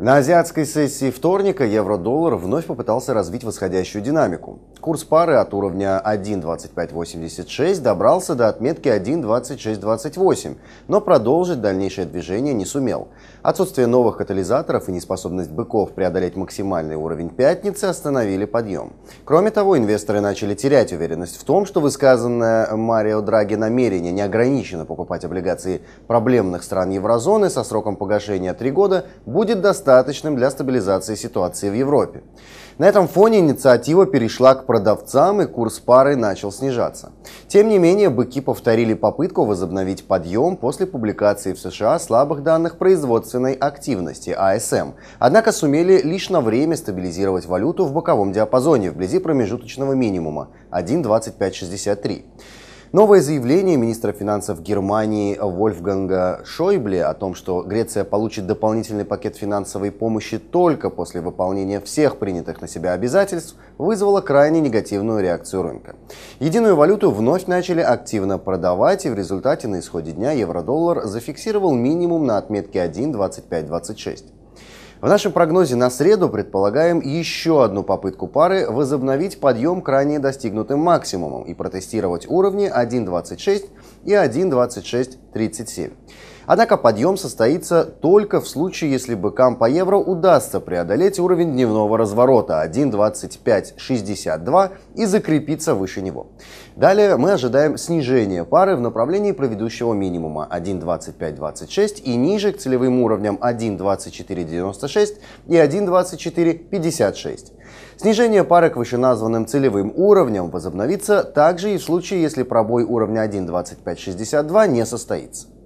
На азиатской сессии вторника евро-доллар вновь попытался развить восходящую динамику. Курс пары от уровня 1.2586 добрался до отметки 1.2628, но продолжить дальнейшее движение не сумел. Отсутствие новых катализаторов и неспособность быков преодолеть максимальный уровень пятницы остановили подъем. Кроме того, инвесторы начали терять уверенность в том, что высказанное Марио Драги намерение неограниченно покупать облигации проблемных стран еврозоны со сроком погашения 3 года будет достаточным для стабилизации ситуации в Европе. На этом фоне инициатива перешла к продавцам и курс пары начал снижаться. Тем не менее, быки повторили попытку возобновить подъем после публикации в США слабых данных производственной активности АСМ, однако сумели лишь на время стабилизировать валюту в боковом диапазоне вблизи промежуточного минимума 1.2563. Новое заявление министра финансов Германии Вольфганга Шойбле о том, что Греция получит дополнительный пакет финансовой помощи только после выполнения всех принятых на себя обязательств, вызвало крайне негативную реакцию рынка. Единую валюту вновь начали активно продавать, и в результате на исходе дня евро-доллар зафиксировал минимум на отметке 1.2526. В нашем прогнозе на среду предполагаем еще одну попытку пары возобновить подъем к ранее достигнутым максимумам и протестировать уровни 1.26 и 1.2637. Однако подъем состоится только в случае, если быкам по евро удастся преодолеть уровень дневного разворота 1.2562 и закрепиться выше него. Далее мы ожидаем снижение пары в направлении проведущего минимума 1.2526 и ниже к целевым уровням 1.2496 и 1.2456. Снижение пары к вышеназванным целевым уровням возобновится также и в случае, если пробой уровня 1.2562 не состоится.